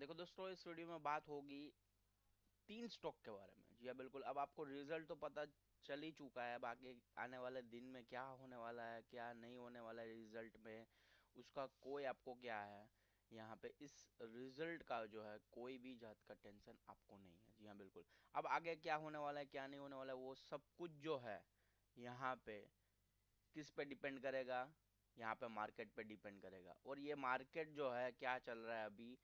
देखो दोस्तों इस वीडियो में बात होगी तीन स्टॉक के बारे में जी हाँ, बिल्कुल अब आपको रिजल्ट तो पता चल ही चुका है बाकी आने वाले दिन में क्या होने वाला है क्या नहीं होने वाला है रिजल्ट में उसका कोई आपको क्या है यहाँ पे इस रिजल्ट का जो है कोई भी जात का टेंशन आपको नहीं है जी हाँ बिल्कुल अब आगे क्या होने वाला है क्या नहीं होने वाला है वो सब कुछ जो है यहाँ पे किस पे डिपेंड करेगा यहाँ पे मार्केट पे डिपेंड करेगा और ये मार्केट जो है क्या चल रहा है अभी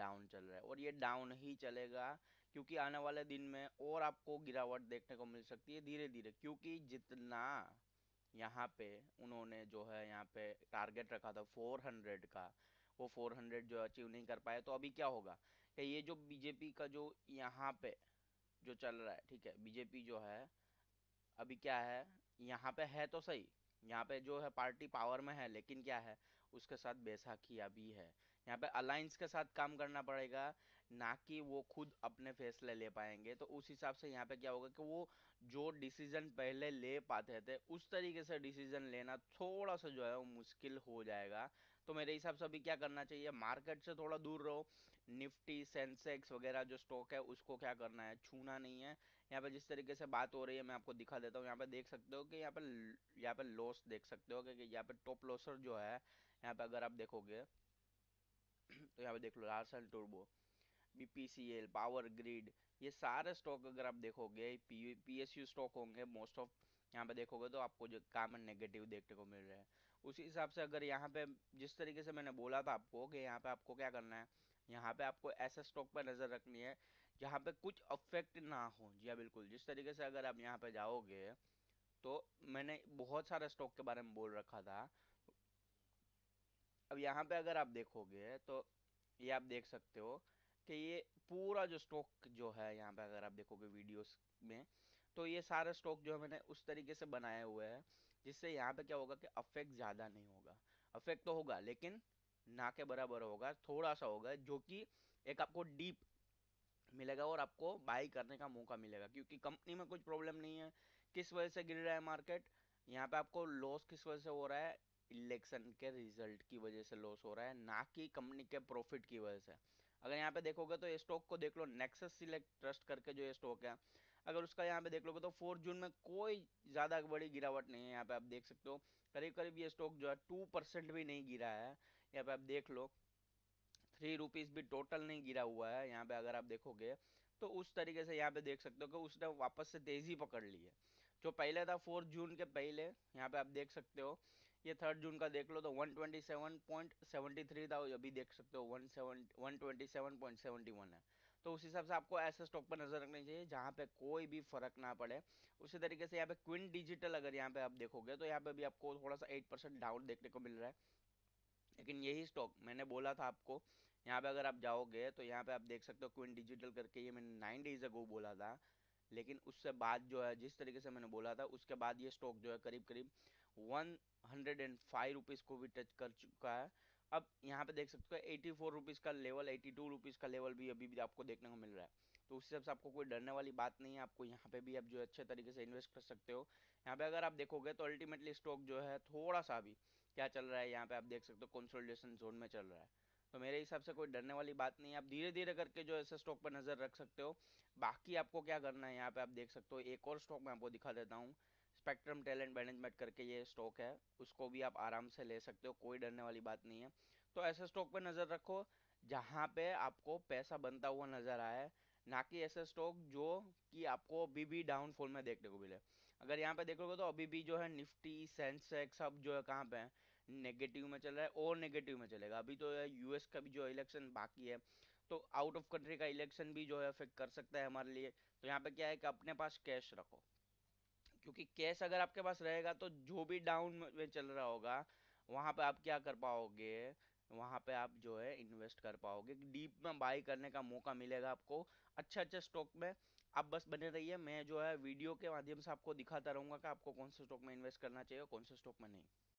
डाउन चल रहा है और ये डाउन ही चलेगा क्योंकि आने वाले दिन में और आपको गिरावट देखने को मिल सकती है धीरे धीरे क्योंकि जितना यहाँ पे उन्होंने जो है यहाँ पे टारगेट रखा था 400 का वो 400 जो अचीव नहीं कर पाए तो अभी क्या होगा कि ये जो बीजेपी का जो यहाँ पे जो चल रहा है ठीक है बीजेपी जो है अभी क्या है यहाँ पे है तो सही यहाँ पे जो है पार्टी पावर में है लेकिन क्या है उसके साथ बैसाखी अभी है यहाँ पे अलायंस के साथ काम करना पड़ेगा ना कि वो खुद अपने फैसले ले पाएंगे तो उस हिसाब से यहाँ पे क्या होगा कि वो जो डिसीजन पहले ले पाते थे उस तरीके से डिसीजन लेना थोड़ा सा जो है वो मुश्किल हो जाएगा तो मेरे हिसाब से अभी क्या करना चाहिए मार्केट से थोड़ा दूर रहो निफ्टी सेंसेक्स वगैरह जो स्टॉक है उसको क्या करना है छूना नहीं है यहाँ पे जिस तरीके से बात हो रही है मैं आपको दिखा देता हूँ यहाँ पे देख सकते हो कि यहाँ पे यहाँ पे लॉस देख सकते हो क्योंकि यहाँ पे टॉप लॉसर जो है यहाँ पे अगर आप देखोगे तो यहाँ पे देख लो Larsen turbo BPCL power grid ये सारे स्टॉक अगर आप देखोगे पी पीएसयू स्टॉक होंगे मोस्ट ऑफ यहाँ पे देखोगे तो आपको जो कॉमन नेगेटिव देखने को मिल रहा है उसी हिसाब से अगर यहाँ पे जिस तरीके से मैंने बोला था आपको कि यहाँ पे आपको क्या करना है यहाँ पे आपको ऐसे स्टॉक पर नज़र रखनी है जहाँ पे कुछ अफेक्ट ना हो जी हाँ बिल्कुल जिस तरीके से अगर आप यहाँ पे जाओगे तो मैंने बहुत सारे स्टॉक के बारे में बोल रखा था अब यहाँ पे अगर आप देखोगे तो ये आप देख सकते हो कि ये पूरा जो स्टॉक जो है यहाँ पे अगर आप देखोगे वीडियोस में तो ये सारे स्टॉक जो है मैंने उस तरीके से बनाए हुए हैं जिससे यहाँ पे क्या होगा कि अफेक्ट ज़्यादा नहीं होगा अफेक्ट तो होगा लेकिन ना के बराबर होगा थोड़ा सा होगा जो कि एक आपको डीप मिलेगा और आपको बाई करने का मौका मिलेगा क्योंकि कंपनी में कुछ प्रॉब्लम नहीं है किस वजह से गिर रहा है मार्केट यहाँ पे आपको लॉस किस वजह से हो रहा है इलेक्शन के रिजल्ट की वजह से लॉस हो रहा है ना कि कंपनी के प्रॉफिट की वजह से अगर यहाँ पे देखोगे तो ये स्टॉक को देख लो नेक्सस सिलेक्ट ट्रस्ट करके जो ये स्टॉक है अगर उसका यहाँ पे देख लोगे तो फोर जून में कोई ज़्यादा बड़ी गिरावट नहीं है यहाँ पे आप देख सकते हो करीब करीब ये स्टॉक जो है टू परसेंट भी नहीं गिरा है यहाँ पे आप देख लो थ्री रुपीज़ भी टोटल नहीं गिरा हुआ है यहाँ पे अगर आप देखोगे तो उस तरीके से यहाँ पे देख सकते हो कि उसने वापस से तेज़ी पकड़ ली है जो पहले था फोर जून के पहले यहाँ पे आप देख सकते हो ये थर्ड जून का देख लो तो 127.73 था अभी देख सकते हो 127.71 है तो उस हिसाब से आपको ऐसे स्टॉक पर नजर रखनी चाहिए जहाँ पे कोई भी फर्क ना पड़े उसी तरीके से यहाँ पे क्विन डिजिटल अगर यहाँ पे आप देखोगे तो यहाँ पे भी आपको थोड़ा सा 8% डाउन देखने को मिल रहा है लेकिन यही स्टॉक मैंने बोला था आपको यहाँ पे अगर आप जाओगे तो यहाँ पे आप देख सकते हो क्विन डिजिटल करके ये मैंने नाइन डेज अगो बोला था लेकिन उससे बाद जो है जिस तरीके से मैंने बोला था उसके बाद ये स्टॉक जो है करीब करीब one hundred and five rupees को भी टच कर चुका है अब यहाँ पे देख सकते हो एटी फोर रुपीज़ का लेवल एटी टू रुपीज़ का लेवल भी अभी भी आपको देखने को मिल रहा है तो उस हिसाब से आपको कोई डरने वाली बात नहीं है आपको यहाँ पे भी आप जो अच्छे तरीके से इन्वेस्ट कर सकते हो यहाँ पे अगर आप देखोगे तो अल्टीमेटली स्टॉक जो है थोड़ा सा भी क्या चल रहा है यहाँ पे आप देख सकते हो कंसोलिडेशन जोन में चल रहा है तो मेरे हिसाब से कोई डरने वाली बात नहीं है आप धीरे धीरे करके जो ऐसे स्टॉक पर नज़र रख सकते हो बाकी आपको क्या करना है यहाँ पे आप देख सकते हो एक और स्टॉक मैं आपको दिखा देता हूँ स्पेक्ट्रम टैलेंट मैनेजमेंट करके ये स्टॉक है उसको भी आप आराम से ले सकते हो कोई डरने वाली बात नहीं है तो ऐसे स्टॉक पर नज़र रखो जहाँ पे आपको पैसा बनता हुआ नज़र आए ना कि ऐसे स्टॉक जो कि आपको अभी भी डाउनफॉल में देखने को मिले अगर यहाँ पे देखोगे तो अभी भी जो है निफ्टी सेंसेक्स सब जो है कहाँ पे है नेगेटिव में चल रहा है और नेगेटिव में चलेगा अभी तो यूएस का भी जो इलेक्शन बाकी है तो आउट ऑफ कंट्री का इलेक्शन भी जो है अफेक्ट कर सकता है हमारे लिए तो यहाँ पे क्या है कि अपने पास कैश रखो क्योंकि कैश अगर आपके पास रहेगा तो जो भी डाउन में चल रहा होगा वहाँ पे आप क्या कर पाओगे वहाँ पे आप जो है इन्वेस्ट कर पाओगे डीप में बाई करने का मौका मिलेगा आपको अच्छे अच्छा स्टॉक में आप बस बने रहिए मैं जो है वीडियो के माध्यम से आपको दिखाता रहूँगा कि आपको कौन से स्टॉक में इन्वेस्ट करना चाहिए कौन से स्टॉक में नहीं